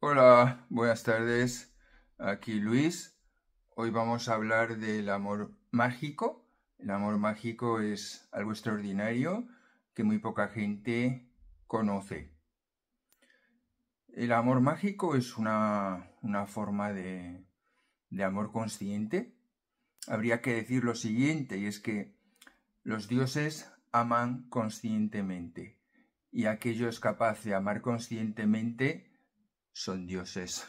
Hola, buenas tardes. Aquí Luis. Hoy vamos a hablar del amor mágico. El amor mágico es algo extraordinario que muy poca gente conoce. El amor mágico es una, forma de, de amor consciente. Habría que decir lo siguiente, y es que los dioses aman conscientemente, y aquello es capaz de amar conscientemente son dioses.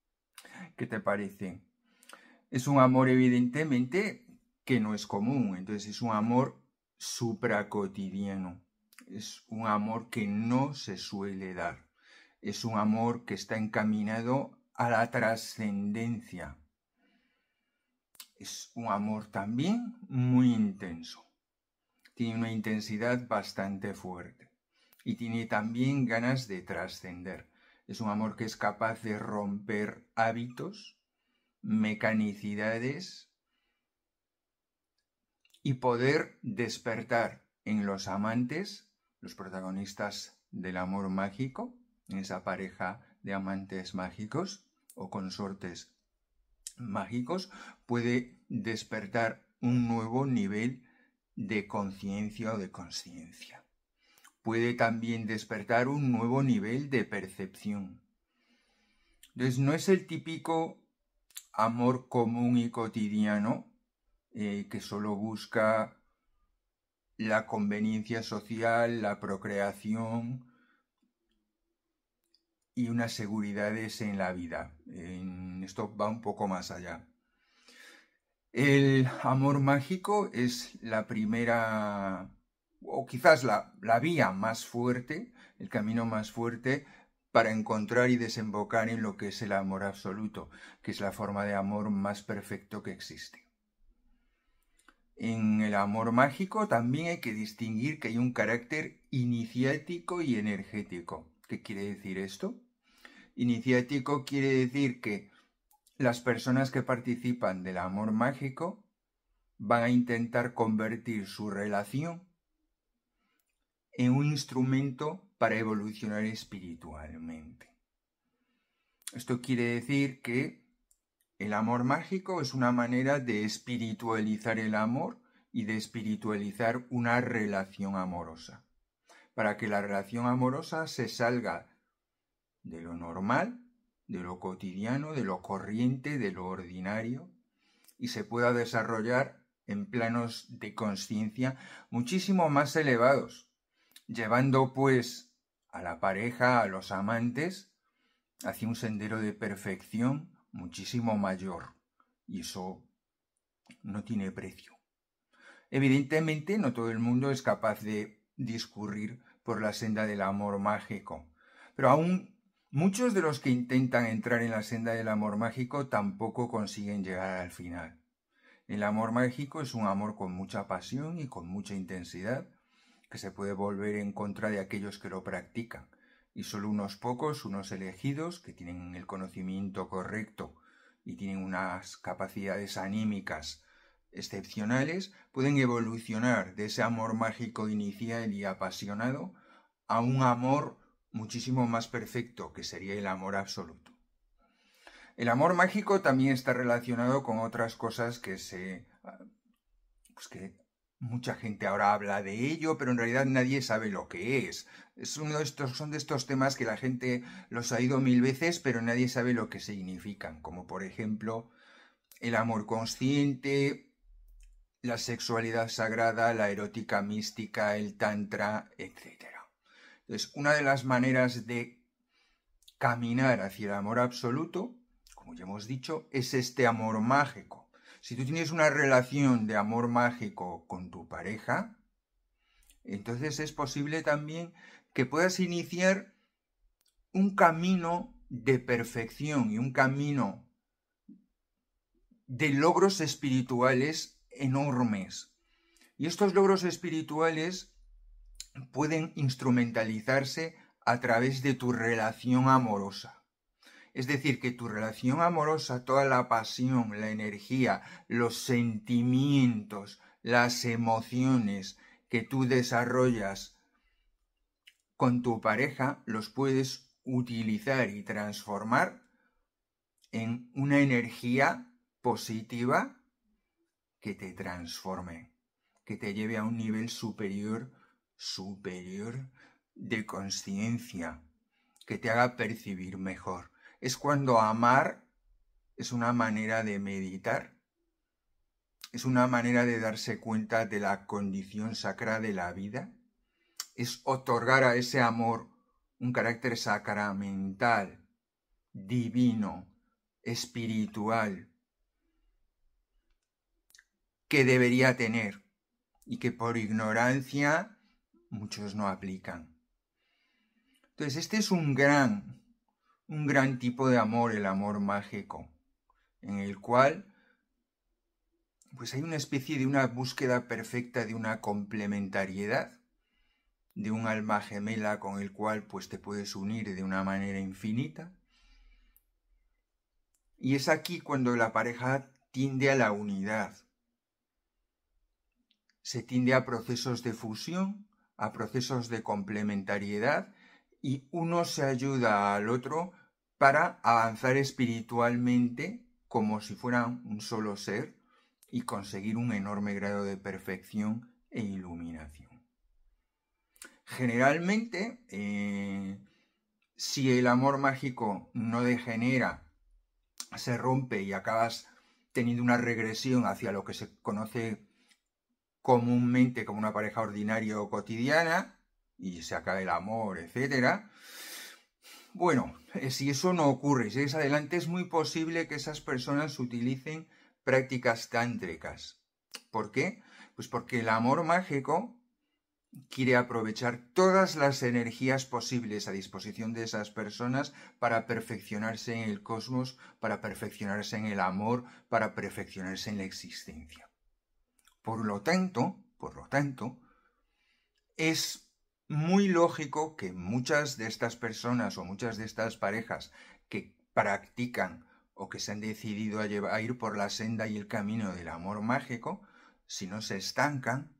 ¿Qué te parece? Es un amor evidentemente que no es común, entonces es un amor supracotidiano, es un amor que no se suele dar, es un amor que está encaminado a la trascendencia, es un amor también muy intenso, tiene una intensidad bastante fuerte y tiene también ganas de trascender. Es un amor que es capaz de romper hábitos, mecanicidades y poder despertar en los amantes, los protagonistas del amor mágico, en esa pareja de amantes mágicos o consortes mágicos, puede despertar un nuevo nivel de conciencia o de conciencia puede también despertar un nuevo nivel de percepción. Entonces no es el típico amor común y cotidiano eh, que solo busca la conveniencia social, la procreación y unas seguridades en la vida. En esto va un poco más allá. El amor mágico es la primera o quizás la, vía más fuerte, el camino más fuerte para encontrar y desembocar en lo que es el amor absoluto, que es la forma de amor más perfecto que existe. En el amor mágico también hay que distinguir que hay un carácter iniciático y energético. ¿Qué quiere decir esto? Iniciático quiere decir que las personas que participan del amor mágico van a intentar convertir su relación en un instrumento para evolucionar espiritualmente. Esto quiere decir que el amor mágico es una manera de espiritualizar el amor y de espiritualizar una relación amorosa. Para que la relación amorosa se salga de lo normal, de lo cotidiano, de lo corriente, de lo ordinario, y se pueda desarrollar en planos de conciencia muchísimo más elevados, llevando pues a la pareja, a los amantes, hacia un sendero de perfección muchísimo mayor. Y eso no tiene precio. Evidentemente no todo el mundo es capaz de discurrir por la senda del amor mágico, pero aún muchos de los que intentan entrar en la senda del amor mágico tampoco consiguen llegar al final. El amor mágico es un amor con mucha pasión y con mucha intensidad, que se puede volver en contra de aquellos que lo practican, y solo unos pocos, unos elegidos, que tienen el conocimiento correcto y tienen unas capacidades anímicas excepcionales, pueden evolucionar de ese amor mágico inicial y apasionado a un amor muchísimo más perfecto, que sería el amor absoluto. El amor mágico también está relacionado con otras cosas que se pues Mucha gente ahora habla de ello, pero en realidad nadie sabe lo que es. Es uno de son de estos temas que la gente los ha ido mil veces, pero nadie sabe lo que significan, como por ejemplo el amor consciente, la sexualidad sagrada, la erótica mística, el tantra, etc. Entonces, una de las maneras de caminar hacia el amor absoluto, como ya hemos dicho, es este amor mágico si tú tienes una relación de amor mágico con tu pareja, entonces es posible también que puedas iniciar un camino de perfección y un camino de logros espirituales enormes. Y estos logros espirituales pueden instrumentalizarse a través de tu relación amorosa. Es decir, que tu relación amorosa, toda la pasión, la energía, los sentimientos, las emociones que tú desarrollas con tu pareja, los puedes utilizar y transformar en una energía positiva que te transforme, que te lleve a un nivel superior, superior de conciencia, que te haga percibir mejor es cuando amar es una manera de meditar, es una manera de darse cuenta de la condición sacra de la vida, es otorgar a ese amor un carácter sacramental, divino, espiritual, que debería tener y que por ignorancia muchos no aplican. Entonces, este es un gran un gran tipo de amor, el amor mágico, en el cual pues hay una especie de una búsqueda perfecta de una complementariedad, de un alma gemela con el cual pues te puedes unir de una manera infinita. Y es aquí cuando la pareja tiende a la unidad. Se tiende a procesos de fusión, a procesos de complementariedad y uno se ayuda al otro para avanzar espiritualmente como si fuera un solo ser y conseguir un enorme grado de perfección e iluminación. Generalmente, eh, si el amor mágico no degenera, se rompe y acabas teniendo una regresión hacia lo que se conoce comúnmente como una pareja ordinaria o cotidiana, y se acaba el amor, etcétera. Bueno, eh, si eso no ocurre, si es adelante, es muy posible que esas personas utilicen prácticas tántricas. ¿Por qué? Pues porque el amor mágico quiere aprovechar todas las energías posibles a disposición de esas personas para perfeccionarse en el cosmos, para perfeccionarse en el amor, para perfeccionarse en la existencia. Por lo tanto, por lo tanto, es muy lógico que muchas de estas personas o muchas de estas parejas que practican o que se han decidido a, ir por la senda y el camino del amor mágico, si no se estancan,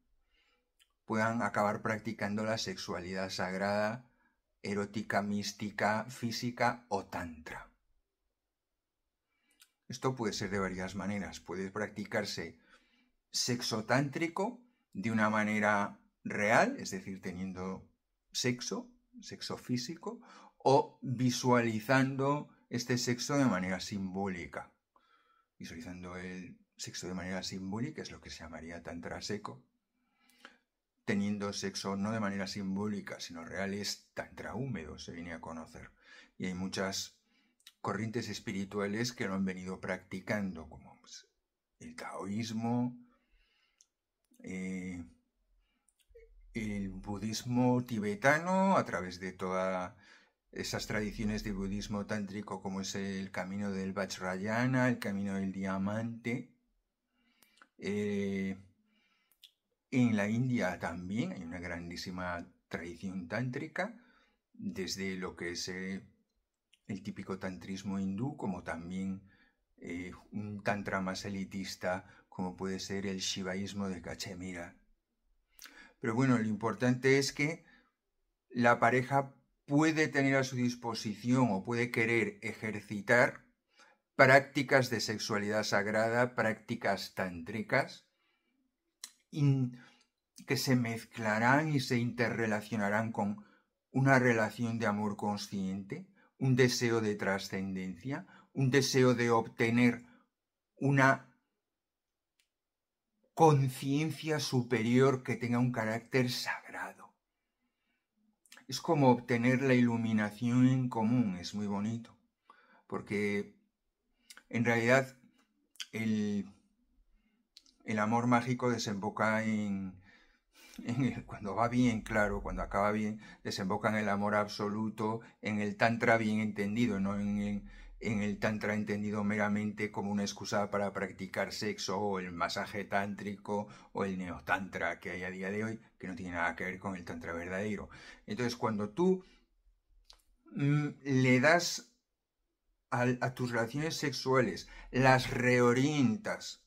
puedan acabar practicando la sexualidad sagrada, erótica, mística, física o tantra. Esto puede ser de varias maneras. Puede practicarse sexo tántrico de una manera real, es decir, teniendo sexo, sexo físico, o visualizando este sexo de manera simbólica. Visualizando el sexo de manera simbólica es lo que se llamaría tantra seco. Teniendo sexo no de manera simbólica, sino real, es tantra húmedo, se viene a conocer. Y hay muchas corrientes espirituales que lo han venido practicando, como pues, el taoísmo, eh, el budismo tibetano a través de todas esas tradiciones de budismo tántrico como es el camino del Vajrayana, el camino del diamante. Eh, en la India también hay una grandísima tradición tántrica, desde lo que es eh, el típico tantrismo hindú, como también eh, un tantra más elitista como puede ser el shivaísmo de Cachemira. Pero bueno, lo importante es que la pareja puede tener a su disposición o puede querer ejercitar prácticas de sexualidad sagrada, prácticas tántricas, que se mezclarán y se interrelacionarán con una relación de amor consciente, un deseo de trascendencia, un deseo de obtener una conciencia superior que tenga un carácter sagrado. Es como obtener la iluminación en común, es muy bonito, porque en realidad el, el amor mágico desemboca en, cuando va bien, claro, cuando acaba bien, desemboca en el amor absoluto, en el tantra bien entendido, no en, en en el tantra entendido meramente como una excusa para practicar sexo o el masaje tántrico o el neotantra que hay a día de hoy, que no tiene nada que ver con el tantra verdadero. Entonces, cuando tú mm, le das a tus relaciones sexuales, las reorientas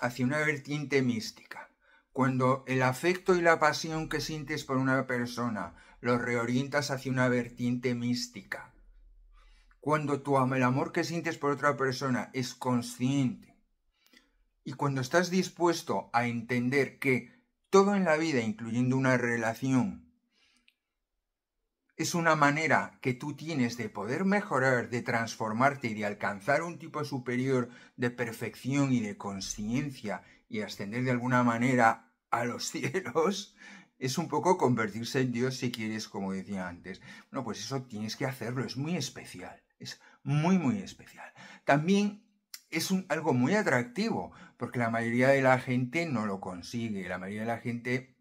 hacia una vertiente mística, cuando el afecto y la pasión que sientes por una persona los reorientas hacia una vertiente mística, cuando tu el amor que sientes por otra persona es consciente y cuando estás dispuesto a entender que todo en la vida, incluyendo una relación, es una manera que tú tienes de poder mejorar, de transformarte y de alcanzar un tipo superior de perfección y de conciencia y ascender de alguna manera a los cielos, es un poco convertirse en Dios si quieres, como decía antes. No, pues eso tienes que hacerlo, es muy especial. Es muy, muy especial. También es algo muy atractivo, porque la mayoría de la gente no lo consigue, la mayoría de la gente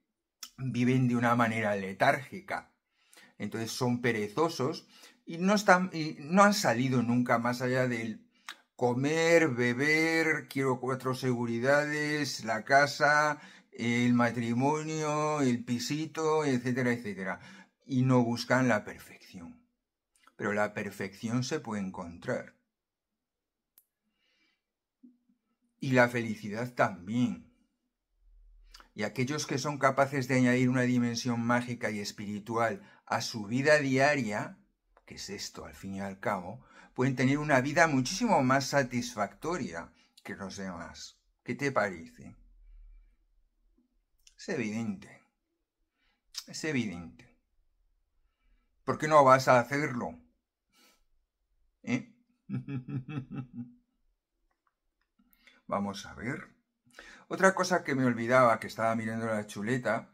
viven de una manera letárgica. Entonces son perezosos y no, están, y no han salido nunca más allá del comer, beber, quiero cuatro seguridades, la casa, el matrimonio, el pisito, etcétera, etcétera. Y no buscan la perfección pero la perfección se puede encontrar. Y la felicidad también. Y aquellos que son capaces de añadir una dimensión mágica y espiritual a su vida diaria, que es esto al fin y al cabo, pueden tener una vida muchísimo más satisfactoria que los demás. ¿Qué te parece? Es evidente. Es evidente. ¿Por qué no vas a hacerlo? ¿Eh? Vamos a ver. Otra cosa que me olvidaba, que estaba mirando la chuleta,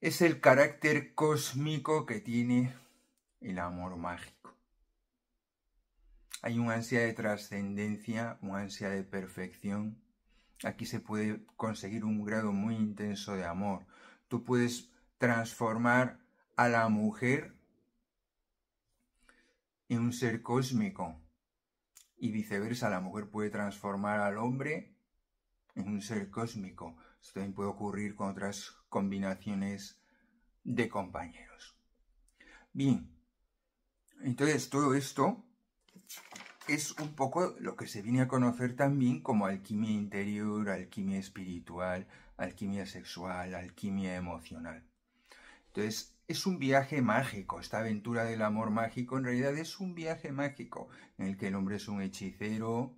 es el carácter cósmico que tiene el amor mágico. Hay un ansia de trascendencia, un ansia de perfección. Aquí se puede conseguir un grado muy intenso de amor. Tú puedes transformar a la mujer en un ser cósmico. Y viceversa, la mujer puede transformar al hombre en un ser cósmico. Esto también puede ocurrir con otras combinaciones de compañeros. Bien, entonces todo esto es un poco lo que se viene a conocer también como alquimia interior, alquimia espiritual, alquimia sexual, alquimia emocional. Entonces, es un viaje mágico, esta aventura del amor mágico en realidad es un viaje mágico en el que el hombre es un hechicero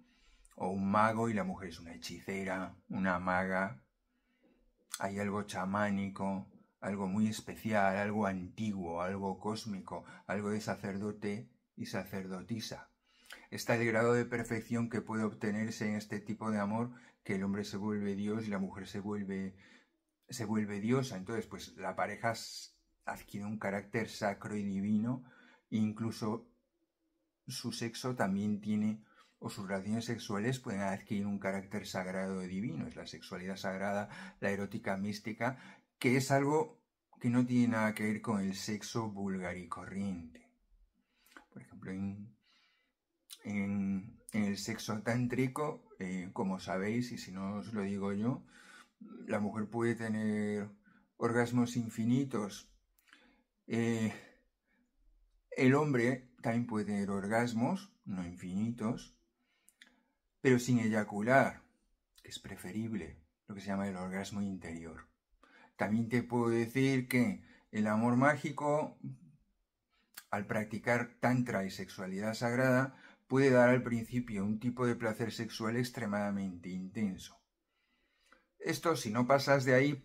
o un mago y la mujer es una hechicera, una maga. Hay algo chamánico, algo muy especial, algo antiguo, algo cósmico, algo de sacerdote y sacerdotisa. Está el grado de perfección que puede obtenerse en este tipo de amor, que el hombre se vuelve Dios y la mujer se vuelve se vuelve diosa. Entonces, pues la pareja adquiere un carácter sacro y divino, incluso su sexo también tiene, o sus relaciones sexuales pueden adquirir un carácter sagrado y divino. Es la sexualidad sagrada, la erótica mística, que es algo que no tiene nada que ver con el sexo vulgar y corriente. Por ejemplo, en, el sexo tántrico, eh, como sabéis, y si no os lo digo yo, la mujer puede tener orgasmos infinitos eh, el hombre también puede tener orgasmos, no infinitos, pero sin eyacular, que es preferible, lo que se llama el orgasmo interior. También te puedo decir que el amor mágico, al practicar tantra y sexualidad sagrada, puede dar al principio un tipo de placer sexual extremadamente intenso. Esto, si no pasas de ahí,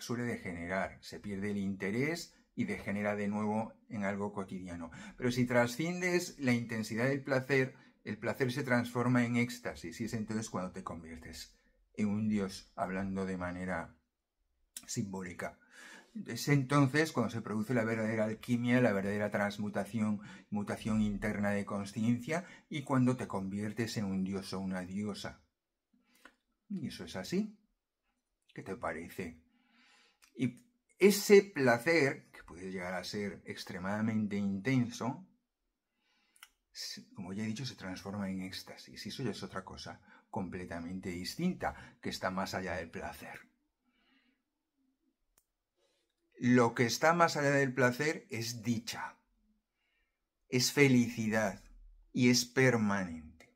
suele degenerar, se pierde el interés y degenera de nuevo en algo cotidiano. Pero si trasciendes la intensidad del placer, el placer se transforma en éxtasis y es entonces cuando te conviertes en un dios, hablando de manera simbólica. Es entonces cuando se produce la verdadera alquimia, la verdadera transmutación, mutación interna de conciencia y cuando te conviertes en un dios o una diosa. Y eso es así. ¿Qué te parece? Y ese placer puede llegar a ser extremadamente intenso, como ya he dicho, se transforma en éxtasis. Y eso ya es otra cosa completamente distinta, que está más allá del placer. Lo que está más allá del placer es dicha, es felicidad y es permanente.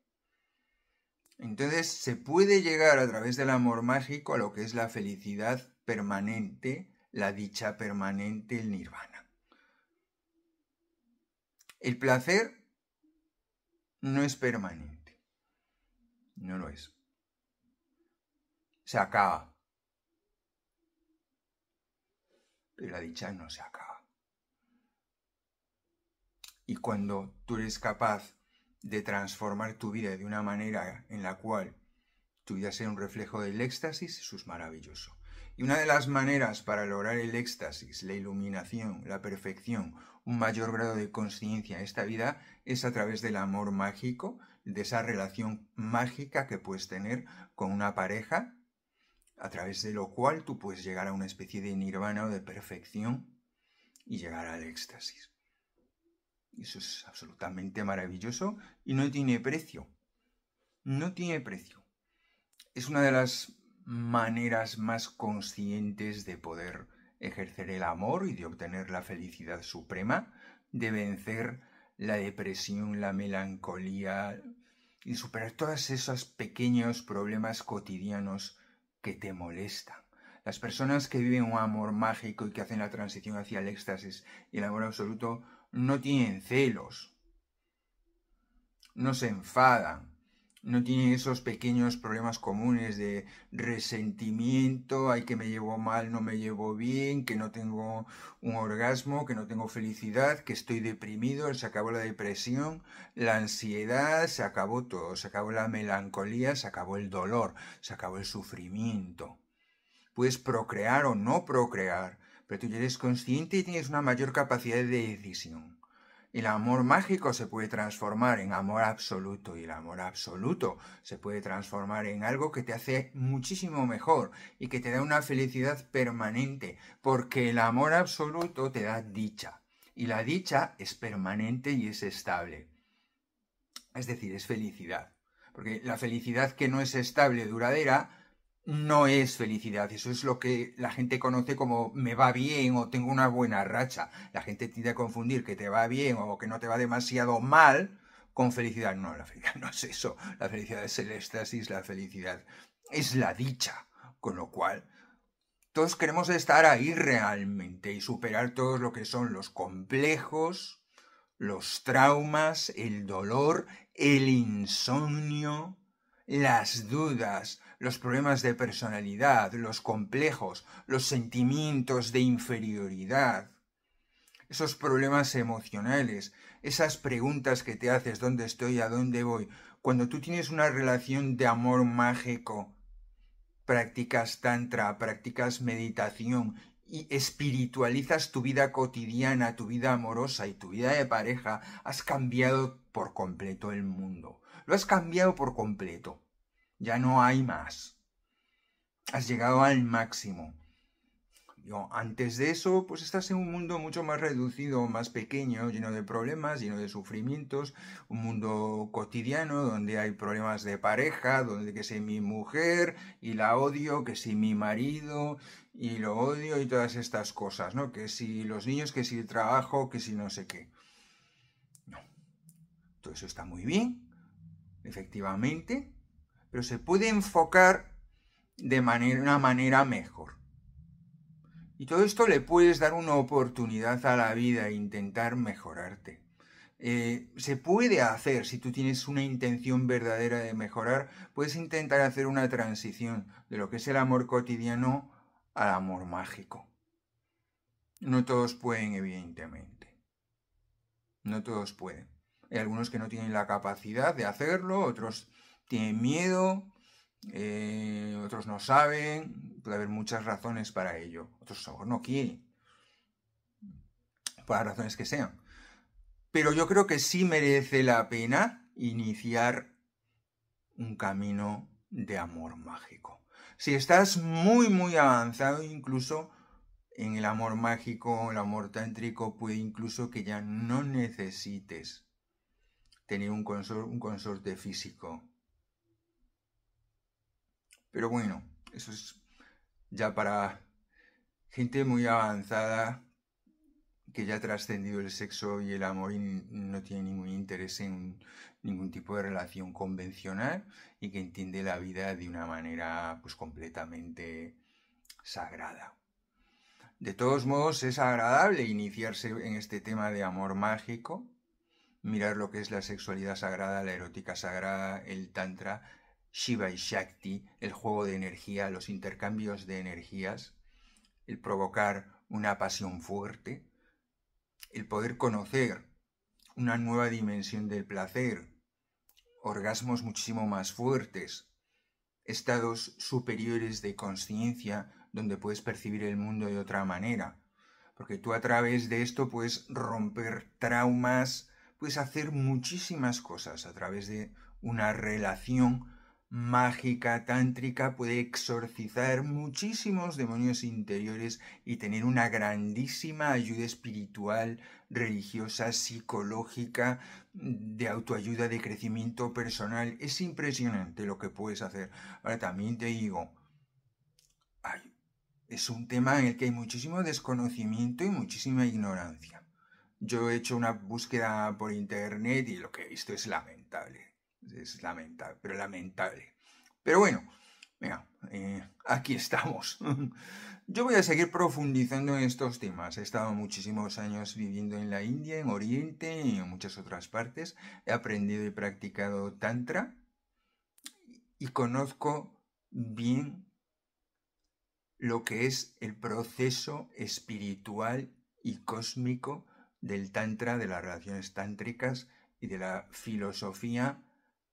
Entonces se puede llegar a través del amor mágico a lo que es la felicidad permanente la dicha permanente, el nirvana. El placer no es permanente, no lo es. Se acaba. Pero la dicha no se acaba. Y cuando tú eres capaz de transformar tu vida de una manera en la cual tu vida sea un reflejo del éxtasis, eso es maravilloso. Y una de las maneras para lograr el éxtasis, la iluminación, la perfección, un mayor grado de conciencia en esta vida es a través del amor mágico, de esa relación mágica que puedes tener con una pareja, a través de lo cual tú puedes llegar a una especie de nirvana o de perfección y llegar al éxtasis. Eso es absolutamente maravilloso y no tiene precio. No tiene precio. Es una de las maneras más conscientes de poder ejercer el amor y de obtener la felicidad suprema, de vencer la depresión, la melancolía y superar todos esos pequeños problemas cotidianos que te molestan. Las personas que viven un amor mágico y que hacen la transición hacia el éxtasis y el amor absoluto no tienen celos, no se enfadan, no tiene esos pequeños problemas comunes de resentimiento, hay que me llevo mal, no me llevo bien, que no tengo un orgasmo, que no tengo felicidad, que estoy deprimido, se acabó la depresión, la ansiedad, se acabó todo, se acabó la melancolía, se acabó el dolor, se acabó el sufrimiento. Puedes procrear o no procrear, pero tú ya eres consciente y tienes una mayor capacidad de decisión. El amor mágico se puede transformar en amor absoluto y el amor absoluto se puede transformar en algo que te hace muchísimo mejor y que te da una felicidad permanente, porque el amor absoluto te da dicha y la dicha es permanente y es estable. Es decir, es felicidad. Porque la felicidad que no es estable, duradera, no es felicidad, eso es lo que la gente conoce como me va bien o tengo una buena racha. La gente tiende a confundir que te va bien o que no te va demasiado mal con felicidad. No, la felicidad no es eso. La felicidad es el éxtasis, la felicidad es la dicha. Con lo cual, todos queremos estar ahí realmente y superar todos lo que son los complejos, los traumas, el dolor, el insomnio, las dudas, los problemas de personalidad, los complejos, los sentimientos de inferioridad, esos problemas emocionales, esas preguntas que te haces, ¿dónde estoy? ¿A dónde voy? Cuando tú tienes una relación de amor mágico, practicas tantra, practicas meditación y espiritualizas tu vida cotidiana, tu vida amorosa y tu vida de pareja, has cambiado por completo el mundo. Lo has cambiado por completo. Ya no hay más. Has llegado al máximo. Yo, antes de eso, pues estás en un mundo mucho más reducido, más pequeño, lleno de problemas, lleno de sufrimientos, un mundo cotidiano donde hay problemas de pareja, donde que si mi mujer y la odio, que si mi marido y lo odio y todas estas cosas, ¿no? Que si los niños, que si el trabajo, que si no sé qué. No. Todo eso está muy bien, efectivamente, pero se puede enfocar de manera, una manera mejor. Y todo esto le puedes dar una oportunidad a la vida e intentar mejorarte. Eh, se puede hacer, si tú tienes una intención verdadera de mejorar, puedes intentar hacer una transición de lo que es el amor cotidiano al amor mágico. No todos pueden, evidentemente. No todos pueden. Hay algunos que no tienen la capacidad de hacerlo, otros tienen miedo, eh, otros no saben, puede haber muchas razones para ello, otros a no quieren, por las razones que sean. Pero yo creo que sí merece la pena iniciar un camino de amor mágico. Si estás muy, muy avanzado, incluso en el amor mágico, el amor tántrico, puede incluso que ya no necesites tener un, un consorte físico pero bueno, eso es ya para gente muy avanzada que ya ha trascendido el sexo y el amor y no tiene ningún interés en ningún tipo de relación convencional y que entiende la vida de una manera pues completamente sagrada. De todos modos es agradable iniciarse en este tema de amor mágico, mirar lo que es la sexualidad sagrada, la erótica sagrada, el tantra, Shiva y Shakti, el juego de energía, los intercambios de energías, el provocar una pasión fuerte, el poder conocer una nueva dimensión del placer, orgasmos muchísimo más fuertes, estados superiores de conciencia donde puedes percibir el mundo de otra manera, porque tú a través de esto puedes romper traumas, puedes hacer muchísimas cosas a través de una relación mágica tántrica puede exorcizar muchísimos demonios interiores y tener una grandísima ayuda espiritual, religiosa, psicológica, de autoayuda, de crecimiento personal. Es impresionante lo que puedes hacer. Ahora también te digo, es un tema en el que hay muchísimo desconocimiento y muchísima ignorancia. Yo he hecho una búsqueda por internet y lo que he visto es lamentable es lamentable, pero lamentable. Pero bueno, Mira, eh, aquí estamos. Yo voy a seguir profundizando en estos temas. He estado muchísimos años viviendo en la India, en Oriente y en muchas otras partes. He aprendido y practicado Tantra y conozco bien lo que es el proceso espiritual y cósmico del Tantra, de las relaciones tántricas y de la filosofía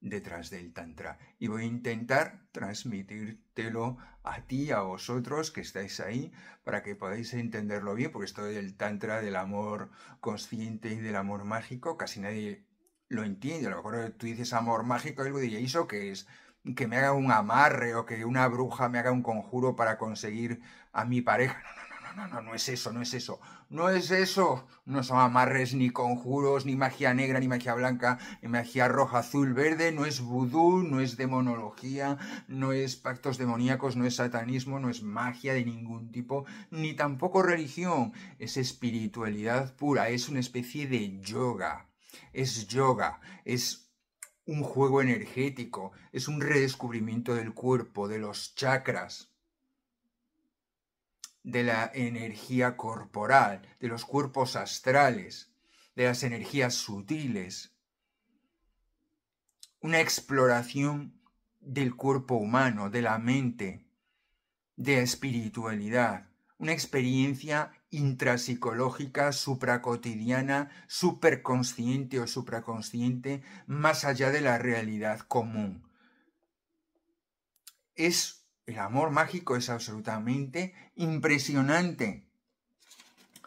detrás del Tantra. Y voy a intentar transmitírtelo a ti, a vosotros que estáis ahí, para que podáis entenderlo bien, porque esto del Tantra, del amor consciente y del amor mágico, casi nadie lo entiende. A lo mejor tú dices amor mágico y algo diría, ¿eso que es? Que me haga un amarre o que una bruja me haga un conjuro para conseguir a mi pareja. No, no, no no, no, no es eso, no es eso, no es eso. No son amarres, ni conjuros, ni magia negra, ni magia blanca, ni magia roja, azul, verde, no es vudú, no es demonología, no es pactos demoníacos, no es satanismo, no es magia de ningún tipo, ni tampoco religión. Es espiritualidad pura, es una especie de yoga. Es yoga, es un juego energético, es un redescubrimiento del cuerpo, de los chakras de la energía corporal, de los cuerpos astrales, de las energías sutiles. Una exploración del cuerpo humano, de la mente, de espiritualidad. Una experiencia intrapsicológica, supracotidiana, superconsciente o supraconsciente, más allá de la realidad común. Es el amor mágico es absolutamente impresionante.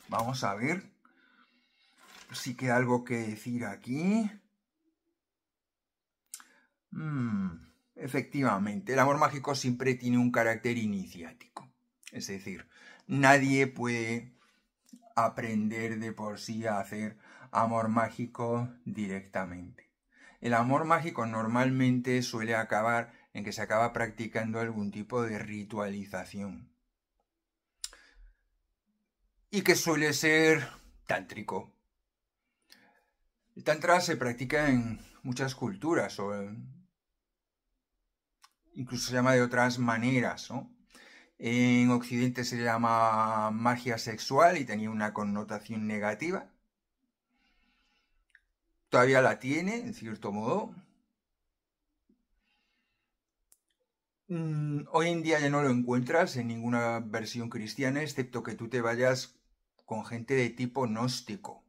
Vamos a ver si queda algo que decir aquí. Mm, efectivamente, el amor mágico siempre tiene un carácter iniciático. Es decir, nadie puede aprender de por sí a hacer amor mágico directamente. El amor mágico normalmente suele acabar en que se acaba practicando algún tipo de ritualización. Y que suele ser tántrico. El tantra se practica en muchas culturas, o incluso se llama de otras maneras, En Occidente se llama magia sexual y tenía una connotación negativa. Todavía la tiene, en cierto modo, Mm, hoy en día ya no lo encuentras en ninguna versión cristiana, excepto que tú te vayas con gente de tipo gnóstico.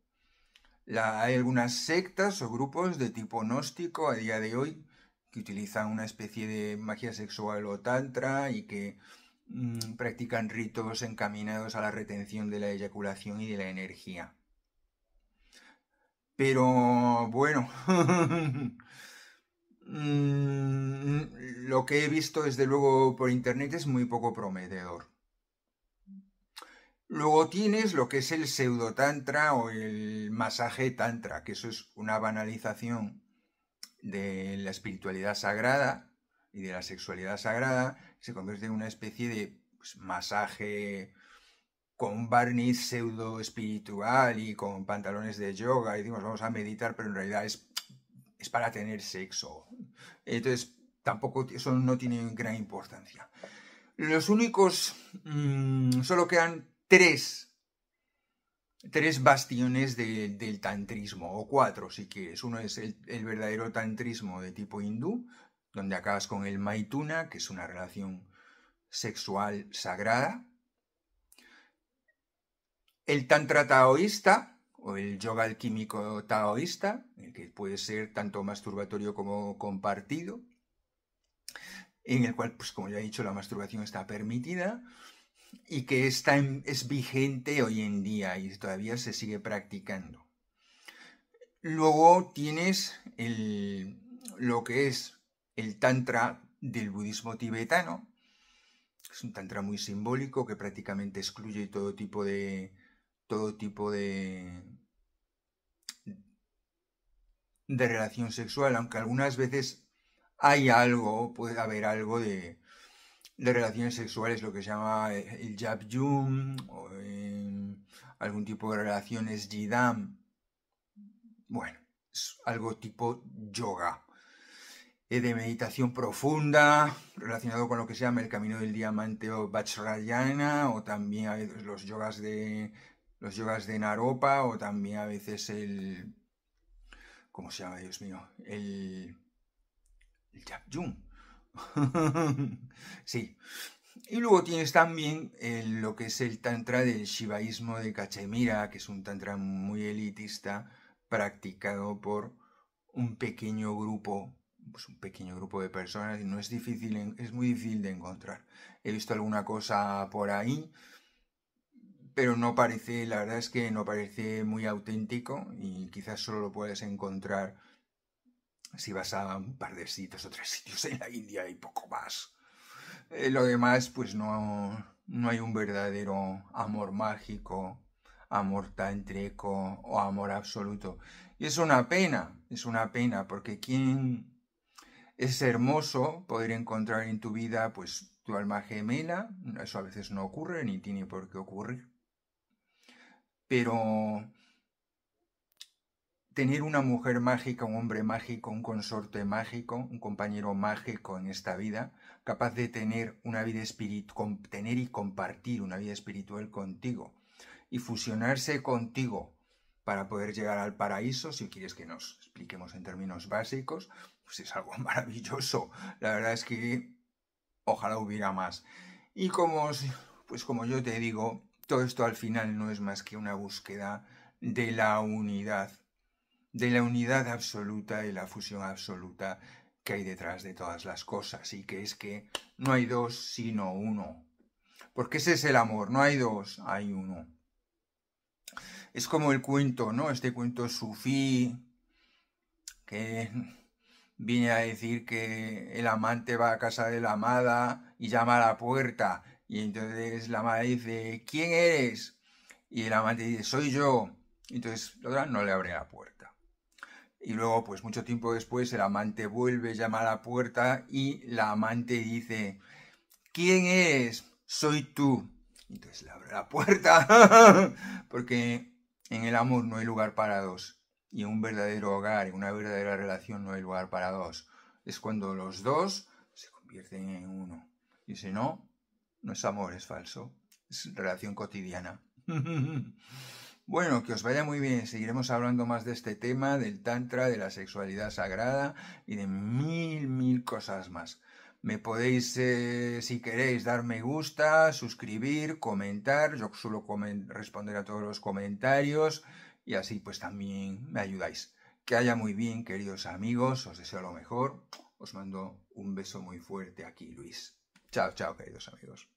hay algunas sectas o grupos de tipo gnóstico a día de hoy que utilizan una especie de magia sexual o tantra y que mm, practican ritos encaminados a la retención de la eyaculación y de la energía. Pero bueno, Mm, lo que he visto desde luego por internet es muy poco prometedor. Luego tienes lo que es el pseudo tantra o el masaje tantra, que eso es una banalización de la espiritualidad sagrada y de la sexualidad sagrada, se convierte en una especie de pues, masaje con barniz pseudo espiritual y con pantalones de yoga y decimos vamos a meditar, pero en realidad es, es para tener sexo, entonces, tampoco eso no tiene gran importancia. Los únicos, mm, solo quedan tres, tres bastiones del tantrismo, o cuatro si quieres. Uno es el, el verdadero tantrismo de tipo hindú, donde acabas con el maituna, que es una relación sexual sagrada. El tantra taoísta, o el yoga alquímico taoísta, el que puede ser tanto masturbatorio como compartido, en el cual, pues como ya he dicho, la masturbación está permitida y que está es vigente hoy en día y todavía se sigue practicando. Luego tienes el, lo que es el tantra del budismo tibetano, es un tantra muy simbólico que prácticamente excluye todo tipo de, todo tipo de, de relación sexual, aunque algunas veces hay algo, puede haber algo de, relaciones sexuales, lo que se llama eh, el jab yum, o eh, algún tipo de relaciones jidam, bueno, algo tipo yoga, eh, de meditación profunda, relacionado con lo que se llama el camino del diamante o Vajrayana, o también los yogas de los yogas de naropa o también a veces el... ¿Cómo se llama, Dios mío? El... El Japjum. sí. Y luego tienes también eh, lo que es el tantra del shivaísmo de Cachemira, que es un tantra muy elitista, practicado por un pequeño grupo, pues un pequeño grupo de personas, y no es difícil, es muy difícil de encontrar. He visto alguna cosa por ahí, pero no parece, la verdad es que no parece muy auténtico y quizás solo lo puedes encontrar si vas a un par de sitios o tres sitios en la India y poco más. Eh, lo demás, pues no, no hay un verdadero amor mágico, amor tántrico o amor absoluto. Y es una pena, es una pena, porque quien es hermoso poder encontrar en tu vida, pues, tu alma gemela, eso a veces no ocurre ni tiene por qué ocurrir pero tener una mujer mágica, un hombre mágico, un consorte mágico, un compañero mágico en esta vida, capaz de tener una vida espiritual, tener y compartir una vida espiritual contigo y fusionarse contigo para poder llegar al paraíso, si quieres que nos expliquemos en términos básicos, pues es algo maravilloso. La verdad es que ojalá hubiera más. Y como, pues como yo te digo, todo esto al final no es más que una búsqueda de la unidad, de la unidad absoluta y la fusión absoluta que hay detrás de todas las cosas y que es que no hay dos sino uno. Porque ese es el amor, no hay dos, hay uno. Es como el cuento, ¿no? Este cuento sufí que viene a decir que el amante va a casa de la amada y llama a la puerta y entonces la madre dice, ¿quién eres? Y el amante dice, soy yo. entonces la otra no le abre la puerta. Y luego, pues mucho tiempo después, el amante vuelve, llama a la puerta y la amante dice, ¿quién eres? Soy tú. Y entonces le abre la puerta, porque en el amor no hay lugar para dos. Y en un verdadero hogar, en una verdadera relación, no hay lugar para dos. Es cuando los dos se convierten en uno. Y si no, no es amor, es falso. Es relación cotidiana. Bueno, que os vaya muy bien. Seguiremos hablando más de este tema, del tantra, de la sexualidad sagrada y de mil, mil cosas más. Me podéis, eh, si queréis, dar me gusta, suscribir, comentar. Yo suelo responder a todos los comentarios y así pues también me ayudáis. Que haya muy bien, queridos amigos. Os deseo lo mejor. Os mando un beso muy fuerte aquí, Luis. Chao, chao, queridos amigos.